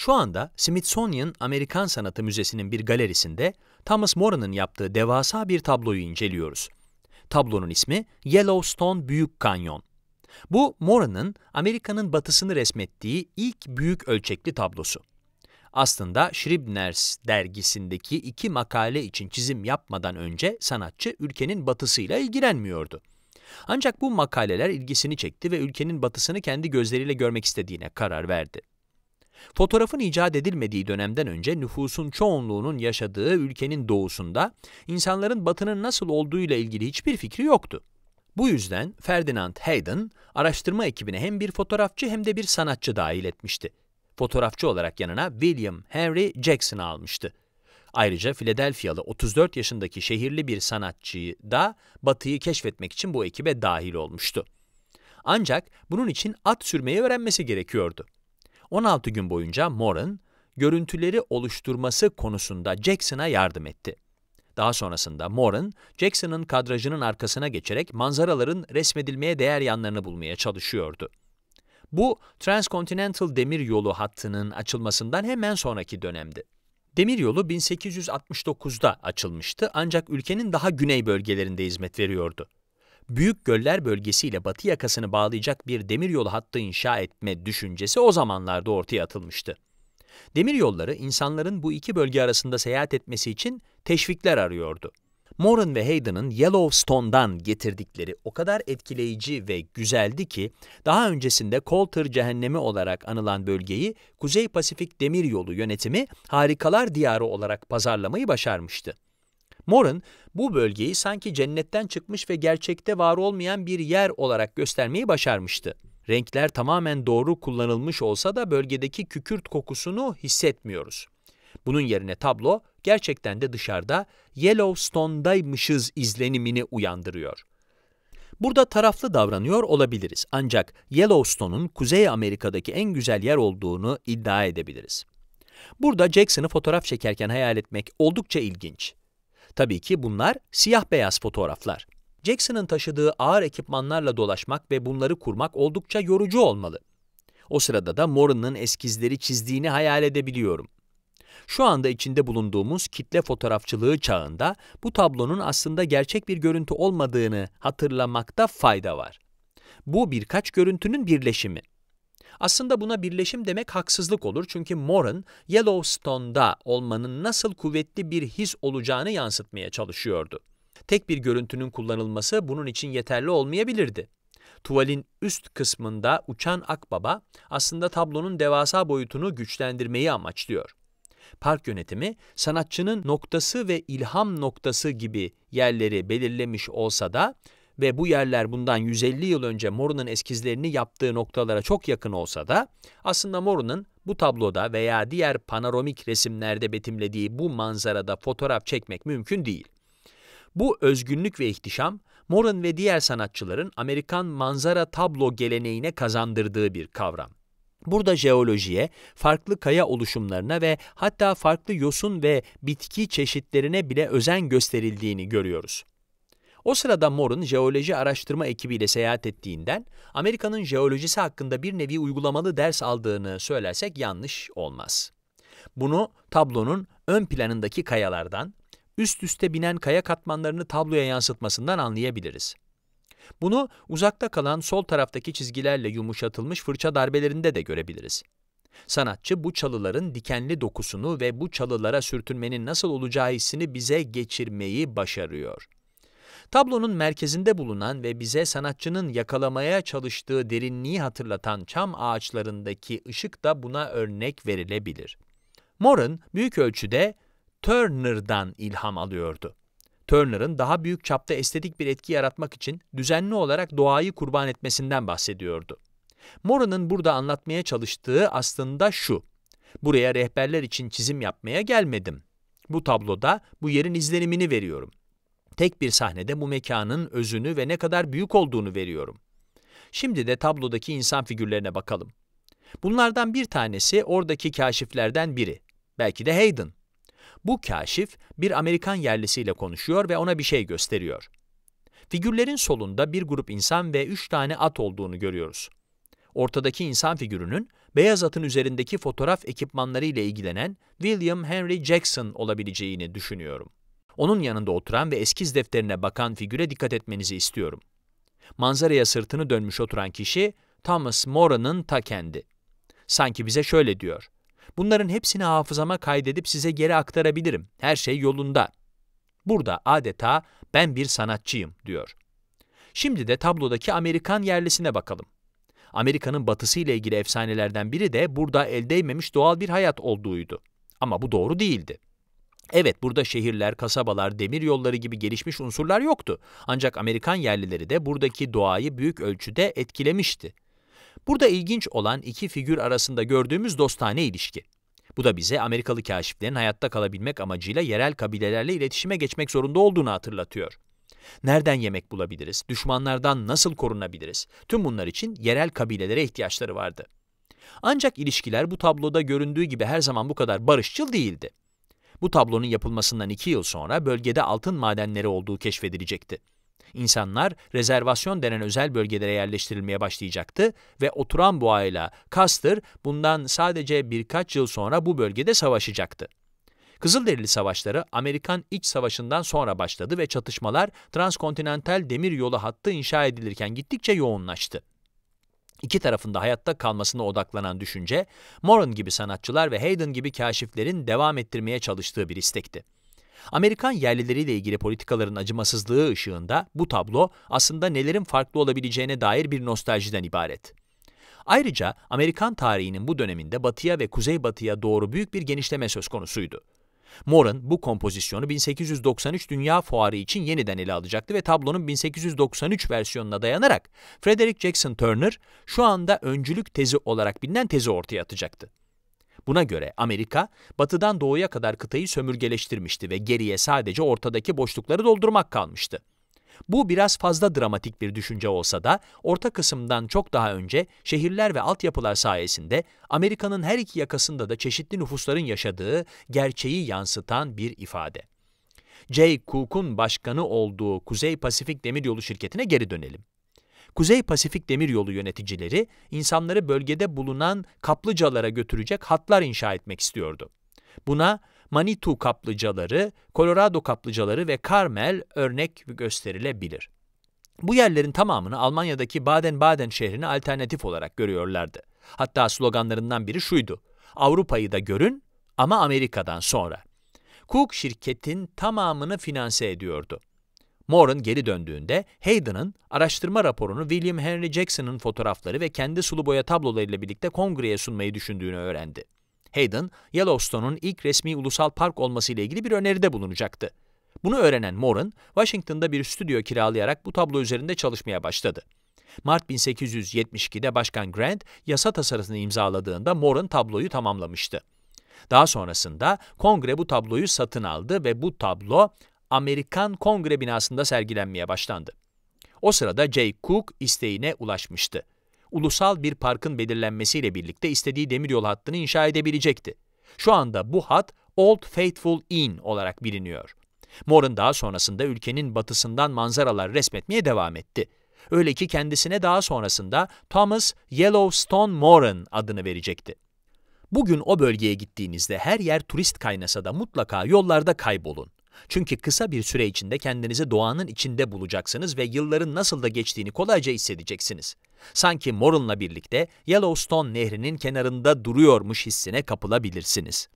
Şu anda Smithsonian Amerikan Sanatı Müzesi'nin bir galerisinde Thomas Moran'ın yaptığı devasa bir tabloyu inceliyoruz. Tablonun ismi Yellowstone Büyük Kanyon. Bu Moran'ın Amerika'nın batısını resmettiği ilk büyük ölçekli tablosu. Aslında Scribner's dergisindeki iki makale için çizim yapmadan önce sanatçı ülkenin batısıyla ilgilenmiyordu. Ancak bu makaleler ilgisini çekti ve ülkenin batısını kendi gözleriyle görmek istediğine karar verdi. Fotoğrafın icat edilmediği dönemden önce nüfusun çoğunluğunun yaşadığı ülkenin doğusunda insanların batının nasıl olduğuyla ilgili hiçbir fikri yoktu. Bu yüzden Ferdinand Hayden araştırma ekibine hem bir fotoğrafçı hem de bir sanatçı dahil etmişti. Fotoğrafçı olarak yanına William Henry Jackson'ı almıştı. Ayrıca Philadelphia'lı 34 yaşındaki şehirli bir sanatçıyı da batıyı keşfetmek için bu ekibe dahil olmuştu. Ancak bunun için at sürmeyi öğrenmesi gerekiyordu. 16 gün boyunca Moran, görüntüleri oluşturması konusunda Jackson'a yardım etti. Daha sonrasında Moran, Jackson'ın kadrajının arkasına geçerek manzaraların resmedilmeye değer yanlarını bulmaya çalışıyordu. Bu, Transcontinental Demir Yolu hattının açılmasından hemen sonraki dönemdi. Demir yolu 1869'da açılmıştı ancak ülkenin daha güney bölgelerinde hizmet veriyordu. Büyük Göller bölgesi ile batı yakasını bağlayacak bir demiryolu hattı inşa etme düşüncesi o zamanlarda ortaya atılmıştı. Demiryolları insanların bu iki bölge arasında seyahat etmesi için teşvikler arıyordu. Moran ve Hayden'ın Yellowstone'dan getirdikleri o kadar etkileyici ve güzeldi ki daha öncesinde Coulter Cehennemi olarak anılan bölgeyi Kuzey Pasifik Demiryolu yönetimi harikalar diyarı olarak pazarlamayı başarmıştı. Morin bu bölgeyi sanki cennetten çıkmış ve gerçekte var olmayan bir yer olarak göstermeyi başarmıştı. Renkler tamamen doğru kullanılmış olsa da bölgedeki kükürt kokusunu hissetmiyoruz. Bunun yerine tablo gerçekten de dışarıda Yellowstone'daymışız izlenimini uyandırıyor. Burada taraflı davranıyor olabiliriz ancak Yellowstone'un Kuzey Amerika'daki en güzel yer olduğunu iddia edebiliriz. Burada Jackson'ı fotoğraf çekerken hayal etmek oldukça ilginç. Tabii ki bunlar siyah beyaz fotoğraflar. Jackson'ın taşıdığı ağır ekipmanlarla dolaşmak ve bunları kurmak oldukça yorucu olmalı. O sırada da Moran'ın eskizleri çizdiğini hayal edebiliyorum. Şu anda içinde bulunduğumuz kitle fotoğrafçılığı çağında bu tablonun aslında gerçek bir görüntü olmadığını hatırlamakta fayda var. Bu birkaç görüntünün birleşimi. Aslında buna birleşim demek haksızlık olur çünkü Moran, Yellowstone'da olmanın nasıl kuvvetli bir his olacağını yansıtmaya çalışıyordu. Tek bir görüntünün kullanılması bunun için yeterli olmayabilirdi. Tuvalin üst kısmında uçan akbaba aslında tablonun devasa boyutunu güçlendirmeyi amaçlıyor. Park yönetimi sanatçının noktası ve ilham noktası gibi yerleri belirlemiş olsa da ve bu yerler bundan 150 yıl önce Moru'nun eskizlerini yaptığı noktalara çok yakın olsa da aslında Moru'nun bu tabloda veya diğer panoramik resimlerde betimlediği bu manzarada fotoğraf çekmek mümkün değil. Bu özgünlük ve ihtişam Moran ve diğer sanatçıların Amerikan manzara tablo geleneğine kazandırdığı bir kavram. Burada jeolojiye, farklı kaya oluşumlarına ve hatta farklı yosun ve bitki çeşitlerine bile özen gösterildiğini görüyoruz. O sırada Moore'un jeoloji araştırma ekibiyle seyahat ettiğinden Amerika'nın jeolojisi hakkında bir nevi uygulamalı ders aldığını söylersek yanlış olmaz. Bunu tablonun ön planındaki kayalardan, üst üste binen kaya katmanlarını tabloya yansıtmasından anlayabiliriz. Bunu uzakta kalan sol taraftaki çizgilerle yumuşatılmış fırça darbelerinde de görebiliriz. Sanatçı bu çalıların dikenli dokusunu ve bu çalılara sürtünmenin nasıl olacağı hissini bize geçirmeyi başarıyor. Tablonun merkezinde bulunan ve bize sanatçının yakalamaya çalıştığı derinliği hatırlatan çam ağaçlarındaki ışık da buna örnek verilebilir. Moran büyük ölçüde Turner'dan ilham alıyordu. Turner'ın daha büyük çapta estetik bir etki yaratmak için düzenli olarak doğayı kurban etmesinden bahsediyordu. Moran'ın burada anlatmaya çalıştığı aslında şu. Buraya rehberler için çizim yapmaya gelmedim. Bu tabloda bu yerin izlenimini veriyorum tek bir sahnede bu mekanın özünü ve ne kadar büyük olduğunu veriyorum. Şimdi de tablodaki insan figürlerine bakalım. Bunlardan bir tanesi oradaki kaşiflerden biri. Belki de Hayden. Bu kaşif bir Amerikan yerlisiyle konuşuyor ve ona bir şey gösteriyor. Figürlerin solunda bir grup insan ve üç tane at olduğunu görüyoruz. Ortadaki insan figürünün beyaz atın üzerindeki fotoğraf ekipmanları ile ilgilenen William Henry Jackson olabileceğini düşünüyorum. Onun yanında oturan ve eskiz defterine bakan figüre dikkat etmenizi istiyorum. Manzaraya sırtını dönmüş oturan kişi Thomas Moran'ın ta kendi. Sanki bize şöyle diyor. Bunların hepsini hafızama kaydedip size geri aktarabilirim. Her şey yolunda. Burada adeta ben bir sanatçıyım diyor. Şimdi de tablodaki Amerikan yerlisine bakalım. Amerika'nın batısı ile ilgili efsanelerden biri de burada el değmemiş doğal bir hayat olduğuydu. Ama bu doğru değildi. Evet burada şehirler, kasabalar, demir yolları gibi gelişmiş unsurlar yoktu. Ancak Amerikan yerlileri de buradaki doğayı büyük ölçüde etkilemişti. Burada ilginç olan iki figür arasında gördüğümüz dostane ilişki. Bu da bize Amerikalı kaşiflerin hayatta kalabilmek amacıyla yerel kabilelerle iletişime geçmek zorunda olduğunu hatırlatıyor. Nereden yemek bulabiliriz? Düşmanlardan nasıl korunabiliriz? Tüm bunlar için yerel kabilelere ihtiyaçları vardı. Ancak ilişkiler bu tabloda göründüğü gibi her zaman bu kadar barışçıl değildi. Bu tablonun yapılmasından iki yıl sonra bölgede altın madenleri olduğu keşfedilecekti. İnsanlar rezervasyon denen özel bölgelere yerleştirilmeye başlayacaktı ve oturan bu aile, Custer bundan sadece birkaç yıl sonra bu bölgede savaşacaktı. Kızılderili Savaşları Amerikan İç Savaşı'ndan sonra başladı ve çatışmalar transkontinental demir yolu hattı inşa edilirken gittikçe yoğunlaştı. İki tarafında hayatta kalmasına odaklanan düşünce, Moran gibi sanatçılar ve Hayden gibi kaşiflerin devam ettirmeye çalıştığı bir istekti. Amerikan yerlileriyle ilgili politikaların acımasızlığı ışığında bu tablo aslında nelerin farklı olabileceğine dair bir nostaljiden ibaret. Ayrıca Amerikan tarihinin bu döneminde batıya ve kuzeybatıya doğru büyük bir genişleme söz konusuydu. Moran bu kompozisyonu 1893 Dünya Fuarı için yeniden ele alacaktı ve tablonun 1893 versiyonuna dayanarak Frederick Jackson Turner şu anda öncülük tezi olarak bilinen tezi ortaya atacaktı. Buna göre Amerika, batıdan doğuya kadar kıtayı sömürgeleştirmişti ve geriye sadece ortadaki boşlukları doldurmak kalmıştı. Bu biraz fazla dramatik bir düşünce olsa da orta kısımdan çok daha önce şehirler ve altyapılar sayesinde Amerika'nın her iki yakasında da çeşitli nüfusların yaşadığı gerçeği yansıtan bir ifade. Jay Cook'un başkanı olduğu Kuzey Pasifik Demiryolu şirketine geri dönelim. Kuzey Pasifik Demiryolu yöneticileri insanları bölgede bulunan kaplıcalara götürecek hatlar inşa etmek istiyordu. Buna Manitou kaplıcaları, Colorado kaplıcaları ve Carmel örnek gösterilebilir. Bu yerlerin tamamını Almanya'daki Baden-Baden şehrine alternatif olarak görüyorlardı. Hatta sloganlarından biri şuydu. Avrupa'yı da görün ama Amerika'dan sonra. Cook şirketin tamamını finanse ediyordu. Moore'un geri döndüğünde Hayden'ın araştırma raporunu William Henry Jackson'ın fotoğrafları ve kendi sulu boya tablolarıyla birlikte kongreye sunmayı düşündüğünü öğrendi. Hayden, Yellowstone'un ilk resmi ulusal park olması ile ilgili bir öneride bulunacaktı. Bunu öğrenen Moran, Washington'da bir stüdyo kiralayarak bu tablo üzerinde çalışmaya başladı. Mart 1872'de Başkan Grant yasa tasarısını imzaladığında Moran tabloyu tamamlamıştı. Daha sonrasında kongre bu tabloyu satın aldı ve bu tablo Amerikan Kongre binasında sergilenmeye başlandı. O sırada Jay Cook isteğine ulaşmıştı ulusal bir parkın belirlenmesiyle birlikte istediği demiryolu hattını inşa edebilecekti. Şu anda bu hat Old Faithful Inn olarak biliniyor. Moran daha sonrasında ülkenin batısından manzaralar resmetmeye devam etti. Öyle ki kendisine daha sonrasında Thomas Yellowstone Moran adını verecekti. Bugün o bölgeye gittiğinizde her yer turist kaynasa da mutlaka yollarda kaybolun. Çünkü kısa bir süre içinde kendinizi doğanın içinde bulacaksınız ve yılların nasıl da geçtiğini kolayca hissedeceksiniz. Sanki Morrill'la birlikte Yellowstone nehrinin kenarında duruyormuş hissine kapılabilirsiniz.